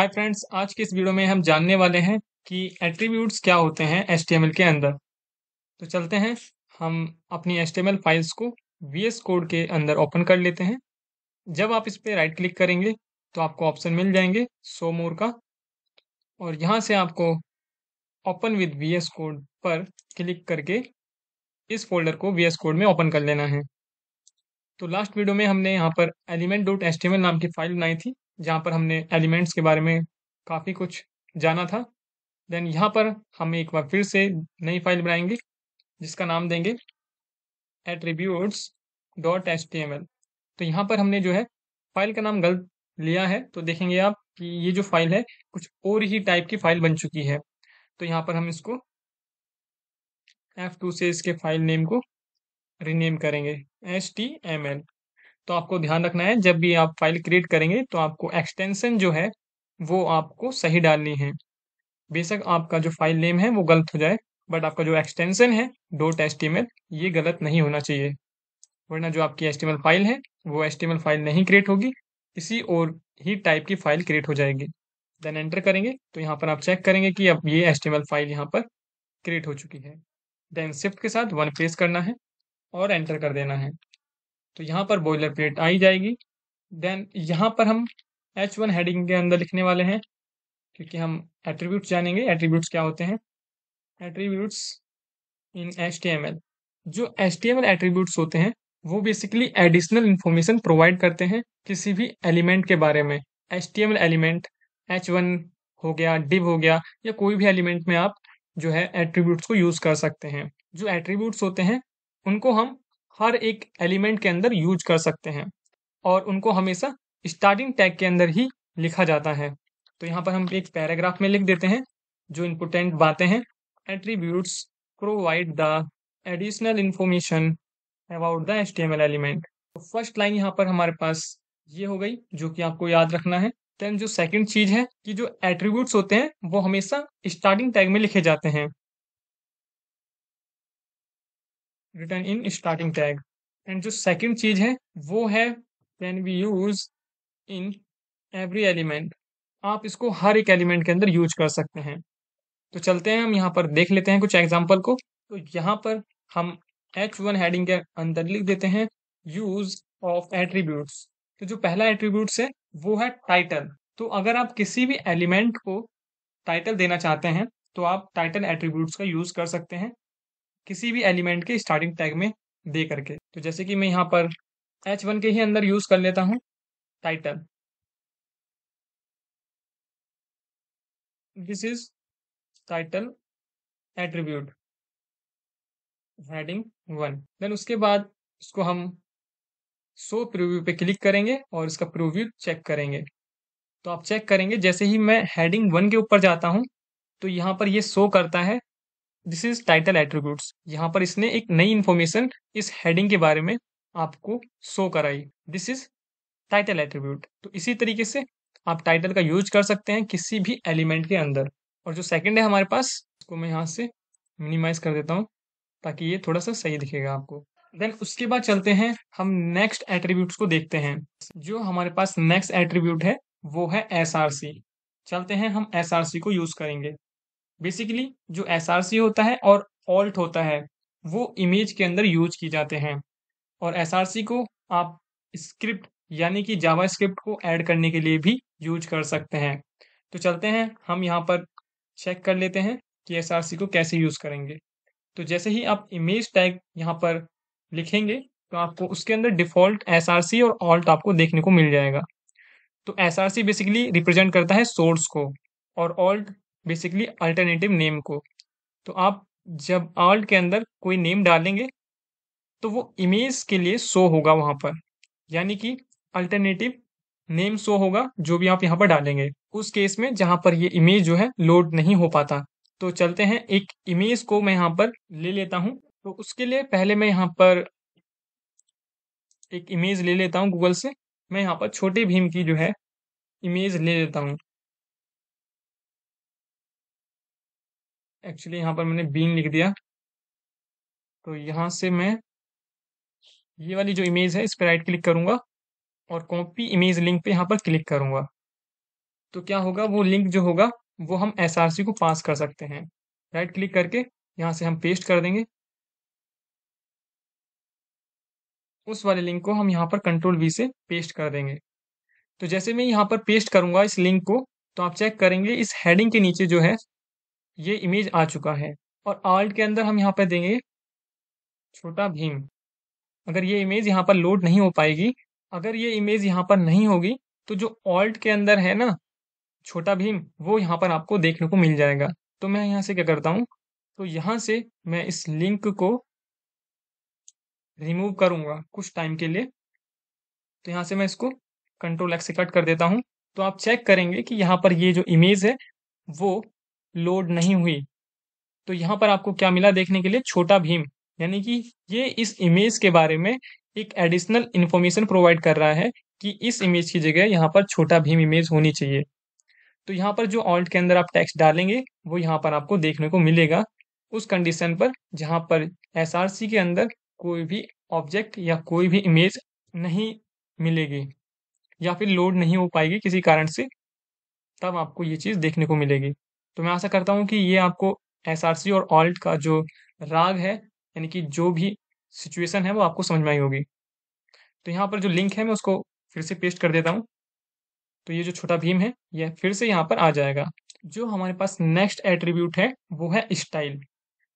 hi friends आज के इस वीडियो में हम जानने वाले हैं कि एट्रीब्यूट्स क्या होते हैं एस के अंदर तो चलते हैं हम अपनी एस फाइल्स को वी कोड के अंदर ओपन कर लेते हैं जब आप इस पर राइट क्लिक करेंगे तो आपको ऑप्शन मिल जाएंगे सो मोर का और यहाँ से आपको ओपन विद वी कोड पर क्लिक करके इस फोल्डर को वी कोड में ओपन कर लेना है तो लास्ट वीडियो में हमने यहाँ पर एलिमेंट डॉट एस नाम की फाइल बनाई थी जहाँ पर हमने एलिमेंट्स के बारे में काफ़ी कुछ जाना था देन यहाँ पर हम एक बार फिर से नई फाइल बनाएंगे जिसका नाम देंगे attributes dot H T M L तो यहाँ पर हमने जो है फाइल का नाम गलत लिया है तो देखेंगे आप कि ये जो फाइल है कुछ और ही टाइप की फाइल बन चुकी है तो यहाँ पर हम इसको एफ टू से इसके फाइल नेम को रीनेम करेंगे एच टी एम एल तो आपको ध्यान रखना है जब भी आप फाइल क्रिएट करेंगे तो आपको एक्सटेंशन जो है वो आपको सही डालनी है बेशक आपका जो फाइल नेम है वो गलत हो जाए बट आपका जो एक्सटेंशन है डोट एस ये गलत नहीं होना चाहिए वरना जो आपकी एस फाइल है वो एस फाइल नहीं क्रिएट होगी किसी और ही टाइप की फाइल क्रिएट हो जाएगी देन एंटर करेंगे तो यहाँ पर आप चेक करेंगे कि अब ये एस फाइल यहाँ पर क्रिएट हो चुकी है देन शिफ्ट के साथ वन प्रेस करना है और एंटर कर देना है तो यहाँ पर बॉयलर प्लेट आई जाएगी देन यहाँ पर हम एच वन हेडिंग के अंदर लिखने वाले हैं क्योंकि हम एट्रीब्यूट्स जानेंगे एट्रीब्यूट्स क्या होते हैं attributes in H T M L जो H T M L attributes होते हैं वो बेसिकली एडिशनल इन्फॉर्मेशन प्रोवाइड करते हैं किसी भी एलिमेंट के बारे में H T M L element H one हो गया डिव हो गया या कोई भी एलिमेंट में आप जो है एट्रीब्यूट्स को यूज़ कर सकते हैं जो एट्रीब्यूट्स होते हैं उनको हम हर एक एलिमेंट के अंदर यूज कर सकते हैं और उनको हमेशा स्टार्टिंग टैग के अंदर ही लिखा जाता है तो यहाँ पर हम एक पैराग्राफ में लिख देते हैं जो इम्पोर्टेंट बातें हैं attributes provide the additional information about the el element तो फर्स्ट लाइन यहाँ पर हमारे पास ये हो गई जो कि आपको याद रखना है देन जो सेकंड चीज है कि जो एट्रीब्यूट्स होते हैं वो हमेशा स्टार्टिंग टैग में लिखे जाते हैं return in starting tag and जो सेकेंड चीज है वो है can be use in every element आप इसको हर एक एलिमेंट के अंदर यूज कर सकते हैं तो चलते हैं हम यहाँ पर देख लेते हैं कुछ एग्जाम्पल को तो यहाँ पर हम एच वन हेडिंग के अंदर लिख देते हैं यूज ऑफ एट्रीब्यूट्स तो जो पहला एट्रीब्यूट्स है वो है टाइटल तो अगर आप किसी भी एलिमेंट को टाइटल देना चाहते हैं तो आप टाइटल एट्रीब्यूट्स का यूज कर सकते हैं किसी भी एलिमेंट के स्टार्टिंग टैग में दे करके तो जैसे कि मैं यहाँ पर एच वन के ही अंदर यूज कर लेता हूँ title this is title attribute heading one then उसके बाद इसको हम सो प्रीव्यू पे क्लिक करेंगे और इसका प्रीव्यू चेक करेंगे तो आप चेक करेंगे जैसे ही मैं हेडिंग वन के ऊपर जाता हूँ तो यहाँ पर ये शो करता है दिस इज टाइटल एट्रीब्यूट यहाँ पर इसने एक नई इन्फॉर्मेशन इस हेडिंग के बारे में आपको शो कराई दिस इज टाइटल एट्रीब्यूट तो इसी तरीके से आप टाइटल का यूज कर सकते हैं किसी भी एलिमेंट के अंदर और जो सेकेंड है हमारे पास उसको मैं यहाँ से मिनिमाइज कर देता हूँ ताकि ये थोड़ा सा सही दिखेगा आपको देन उसके बाद चलते हैं हम नेक्स्ट एट्रीब्यूट को देखते हैं जो हमारे पास नेक्स्ट एट्रीब्यूट है वो है एस चलते हैं हम एस को यूज करेंगे बेसिकली जो एस होता है और ऑल्ट होता है वो इमेज के अंदर यूज की जाते हैं और एस को आप स्क्रिप्ट यानी कि जावा को ऐड करने के लिए भी यूज कर सकते हैं तो चलते हैं हम यहाँ पर चेक कर लेते हैं कि एस को कैसे यूज करेंगे तो जैसे ही आप इमेज टैग यहाँ पर लिखेंगे तो आपको उसके अंदर डिफॉल्ट एस और ऑल्ट आपको देखने को मिल जाएगा तो एस बेसिकली रिप्रेजेंट करता है सोर्स को और ऑल्ट बेसिकली अल्टरनेटिव नेम को तो आप जब ऑल्ट के अंदर कोई नेम डालेंगे तो वो इमेज के लिए शो होगा वहाँ पर यानी कि अल्टरनेटिव नेम शो होगा जो भी आप यहाँ पर डालेंगे उस केस में जहाँ पर ये इमेज जो है लोड नहीं हो पाता तो चलते हैं एक इमेज को मैं यहाँ पर ले लेता हूँ तो उसके लिए पहले मैं यहाँ पर एक इमेज ले लेता हूँ गूगल से मैं यहाँ पर छोटे भीम की जो है इमेज ले लेता हूँ एक्चुअली यहाँ पर मैंने बीन लिख दिया तो यहाँ से मैं ये वाली जो इमेज है इस पर राइट क्लिक करूँगा और कॉपी इमेज लिंक पे यहाँ पर क्लिक करूँगा तो क्या होगा वो लिंक जो होगा वो हम एस को पास कर सकते हैं राइट क्लिक करके यहाँ से हम पेस्ट कर देंगे उस वाले लिंक को हम यहाँ पर कंट्रोल वी से पेस्ट कर देंगे तो जैसे मैं यहाँ पर पेस्ट करूँगा इस लिंक को तो आप चेक करेंगे इस हेडिंग के नीचे जो है ये इमेज आ चुका है और आल्ट के अंदर हम यहाँ पर देंगे छोटा भीम अगर ये इमेज यहाँ पर लोड नहीं हो पाएगी अगर ये इमेज यहाँ पर नहीं होगी तो जो ऑल्ट के अंदर है ना छोटा भीम वो यहाँ पर आपको देखने को मिल जाएगा तो मैं यहाँ से क्या करता हूँ तो यहाँ से मैं इस लिंक को रिमूव करूँगा कुछ टाइम के लिए तो यहाँ से मैं इसको कंट्रोल एक्स से कट कर देता हूँ तो आप चेक करेंगे कि यहाँ पर ये जो इमेज है वो लोड नहीं हुई तो यहाँ पर आपको क्या मिला देखने के लिए छोटा भीम यानी कि ये इस इमेज के बारे में एक एडिशनल इन्फॉर्मेशन प्रोवाइड कर रहा है कि इस इमेज की जगह यहाँ पर छोटा भीम इमेज होनी चाहिए तो यहाँ पर जो ऑल्ट के अंदर आप टेक्स्ट डालेंगे वो यहाँ पर आपको देखने को मिलेगा उस कंडीशन पर जहाँ पर एस के अंदर कोई भी ऑब्जेक्ट या कोई भी इमेज नहीं मिलेगी या फिर लोड नहीं हो पाएगी किसी कारण से तब आपको ये चीज़ देखने को मिलेगी तो मैं आशा करता हूँ कि ये आपको एस और ऑल्ट का जो राग है यानी कि जो भी सिचुएशन है वो आपको समझ में आई होगी तो यहाँ पर जो लिंक है मैं उसको फिर से पेस्ट कर देता हूँ तो ये जो छोटा भीम है यह फिर से यहाँ पर आ जाएगा जो हमारे पास नेक्स्ट एट्रीब्यूट है वो है स्टाइल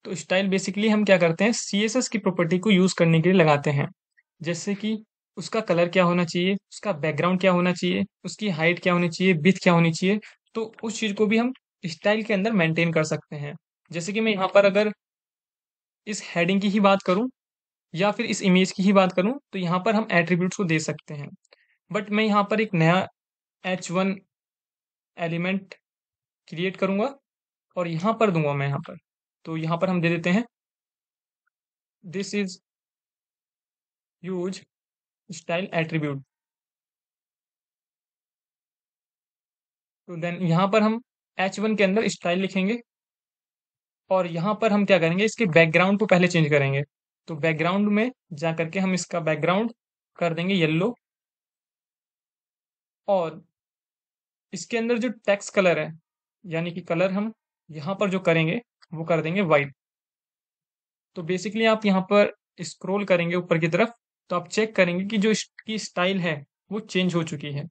तो स्टाइल बेसिकली हम क्या करते हैं सी की प्रॉपर्टी को यूज़ करने के लिए लगाते हैं जैसे कि उसका कलर क्या होना चाहिए उसका बैकग्राउंड क्या होना चाहिए उसकी हाइट क्या होनी चाहिए बिथ क्या होनी चाहिए तो उस चीज़ को भी हम स्टाइल के अंदर मेंटेन कर सकते हैं जैसे कि मैं यहाँ पर अगर इस हेडिंग की ही बात करूँ या फिर इस इमेज की ही बात करूँ तो यहाँ पर हम एट्रीब्यूट्स को दे सकते हैं बट मैं यहाँ पर एक नया एच वन एलिमेंट क्रिएट करूँगा और यहाँ पर दूंगा मैं यहाँ पर तो यहाँ पर हम दे देते हैं this is use style attribute तो देन यहाँ पर हम एच वन के अंदर स्टाइल लिखेंगे और यहाँ पर हम क्या करेंगे इसके बैकग्राउंड को पहले चेंज करेंगे तो बैकग्राउंड में जा करके हम इसका बैकग्राउंड कर देंगे येल्लो और इसके अंदर जो टेक्स कलर है यानी कि कलर हम यहाँ पर जो करेंगे वो कर देंगे वाइट तो बेसिकली आप यहाँ पर स्क्रोल करेंगे ऊपर की तरफ तो आप चेक करेंगे कि जो इसकी स्टाइल है वो चेंज हो चुकी है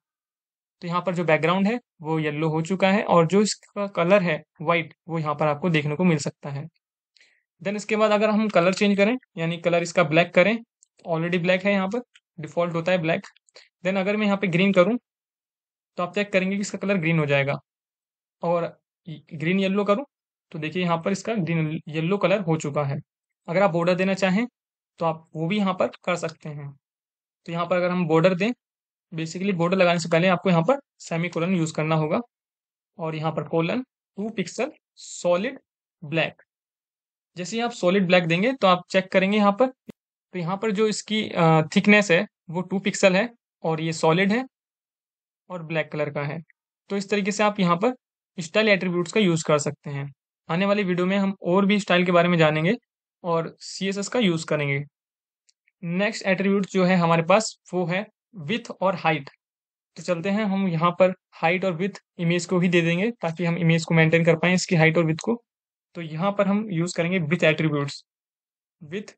तो यहाँ पर जो बैकग्राउंड है वो येल्लो हो चुका है और जो इसका कलर है वाइट वो यहाँ पर आपको देखने को मिल सकता है देन इसके बाद अगर हम कलर चेंज करें यानी कलर इसका ब्लैक करें ऑलरेडी ब्लैक है यहाँ पर डिफॉल्ट होता है ब्लैक देन अगर मैं यहाँ पे ग्रीन करूँ तो आप चेक करेंगे कि इसका कलर ग्रीन हो जाएगा और ग्रीन येल्लो करूँ तो देखिए यहाँ पर इसका ग्रीन येल्लो कलर हो चुका है अगर आप बॉर्डर देना चाहें तो आप वो भी यहाँ पर कर सकते हैं तो यहाँ पर अगर हम बॉर्डर दें बेसिकली बॉर्डर लगाने से पहले आपको यहाँ पर सेमी कोलन यूज करना होगा और यहाँ पर colon two pixel solid black जैसे आप सॉलिड ब्लैक देंगे तो आप चेक करेंगे यहाँ पर तो यहाँ पर जो इसकी थिकनेस है वो टू पिक्सल है और ये सॉलिड है और ब्लैक कलर का है तो इस तरीके से आप यहाँ पर स्टाइल एट्रीब्यूट्स का यूज़ कर सकते हैं आने वाली वीडियो में हम और भी स्टाइल के बारे में जानेंगे और सी का यूज़ करेंगे नेक्स्ट एट्रीब्यूट जो है हमारे पास वो है विथ और हाइट तो चलते हैं हम यहाँ पर हाइट और विथ इमेज को ही दे देंगे ताकि हम इमेज को मेंटेन कर पाए इसकी हाइट और विथ को तो यहाँ पर हम यूज़ करेंगे विथ एट्रीब्यूट्स विथ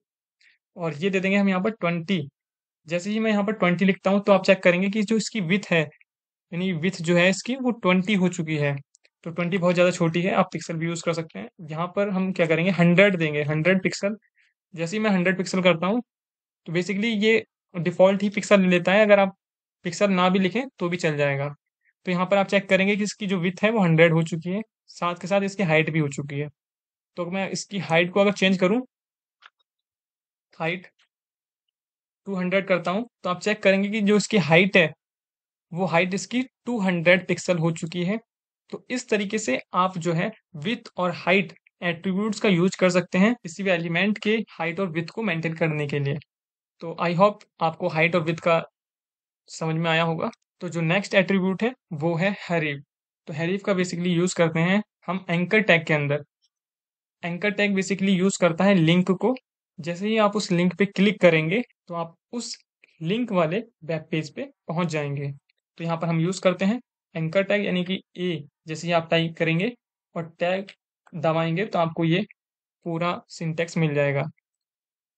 और ये दे देंगे हम यहाँ पर ट्वेंटी जैसे ही मैं यहाँ पर ट्वेंटी लिखता हूँ तो आप चेक करेंगे कि जो इसकी विथ है यानी विथ जो है इसकी वो ट्वेंटी हो चुकी है तो ट्वेंटी बहुत ज़्यादा छोटी है आप पिक्सल भी यूज़ कर सकते हैं यहाँ पर हम क्या करेंगे हंड्रेड देंगे हंड्रेड पिक्सल जैसे ही मैं हंड्रेड पिक्सल करता हूँ तो बेसिकली ये डिफ़ॉल्ट ही पिक्सल लेता है अगर आप पिक्सल ना भी लिखें तो भी चल जाएगा तो यहाँ पर आप चेक करेंगे कि इसकी जो विथ है वो हंड्रेड हो चुकी है साथ के साथ इसकी हाइट भी हो चुकी है तो मैं इसकी हाइट को अगर चेंज करूँ हाइट टू हंड्रेड करता हूँ तो आप चेक करेंगे कि जो इसकी हाइट है वो हाइट इसकी टू हंड्रेड पिक्सल हो चुकी है तो इस तरीके से आप जो है विथ और हाइट एट्रीब्यूट्स का यूज कर सकते हैं किसी भी एलिमेंट के हाइट और विथ को मेंटेन करने के लिए तो आई होप आपको हाइट और विथ का समझ में आया होगा तो जो नेक्स्ट एट्रीब्यूट है वो है हरीफ तो हरीफ का बेसिकली यूज करते हैं हम एंकर टैग के अंदर एंकर टैग बेसिकली यूज करता है लिंक को जैसे ही आप उस लिंक पे क्लिक करेंगे तो आप उस लिंक वाले वेब पेज पे पहुंच जाएंगे तो यहाँ पर हम यूज करते हैं एंकर टैग यानी कि ए जैसे ही आप टाइप करेंगे और टैग दबाएंगे तो आपको ये पूरा सिंटेक्स मिल जाएगा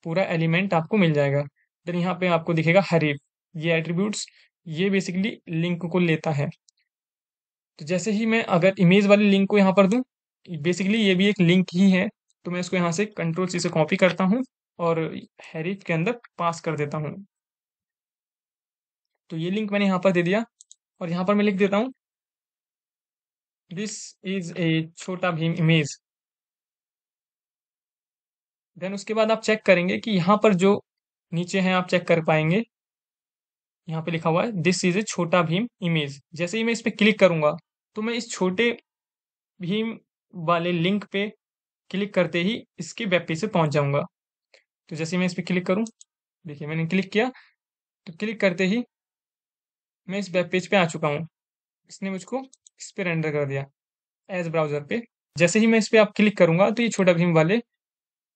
पूरा एलिमेंट आपको मिल जाएगा देन यहाँ पे आपको दिखेगा हरीफ ये एट्रीब्यूट्स ये बेसिकली लिंक को लेता है तो जैसे ही मैं अगर इमेज वाले लिंक को यहाँ पर दूँ बेसिकली ये भी एक लिंक ही है तो मैं इसको यहाँ से कंट्रोल सी से कॉपी करता हूँ और हैरिफ के अंदर पास कर देता हूँ तो ये लिंक मैंने यहाँ पर दे दिया और यहाँ पर मैं लिख देता हूँ दिस इज ए छोटा भीम इमेज देन उसके बाद आप चेक करेंगे कि यहाँ पर जो नीचे हैं आप चेक कर पाएंगे यहाँ पे लिखा हुआ है दिस इज ए छोटा भीम इमेज जैसे ही मैं इस पर क्लिक करूंगा तो मैं इस छोटे भीम वाले लिंक पे क्लिक करते ही इसके वेब पेज पे पहुंच जाऊंगा तो जैसे मैं इस पर क्लिक करूँ देखिए मैंने क्लिक किया तो क्लिक करते ही मैं इस वेब पेज पे आ चुका हूँ इसने मुझको इस पर रेंडर कर दिया एज ब्राउजर पे जैसे ही मैं इस पर आप क्लिक करूंगा तो ये छोटा भीम वाले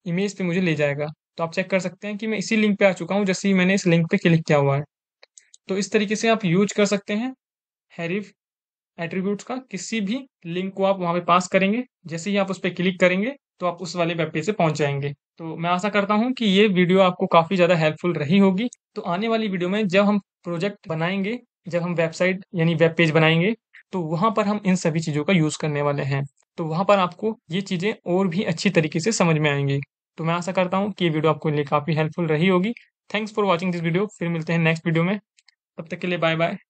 इमेज पे मुझे ले जाएगा तो आप चेक कर सकते हैं कि मैं इसी लिंक पे आ चुका हूँ जैसे ही मैंने इस लिंक पे क्लिक किया हुआ है तो इस तरीके से आप यूज कर सकते हैं हैरिफ एट्रीब्यूट का किसी भी लिंक को आप वहाँ पे पास करेंगे जैसे ही आप उस पर क्लिक करेंगे तो आप उस वाले वेब पेज से पहुंच जाएंगे तो मैं आशा करता हूँ कि ये वीडियो आपको काफ़ी ज़्यादा हेल्पफुल रही होगी तो आने वाली वीडियो में जब हम प्रोजेक्ट बनाएंगे जब हम वेबसाइट यानी वेब पेज बनाएंगे तो वहां पर हम इन सभी चीज़ों का यूज़ करने वाले हैं तो वहाँ पर आपको ये चीज़ें और भी अच्छी तरीके से समझ में आएंगी तो मैं आशा करता हूँ कि ये वीडियो आपको लिए काफ़ी हेल्पफुल रही होगी thanks for watching this video फिर मिलते हैं नेक्स्ट वीडियो में तब तक के लिए बाय बाय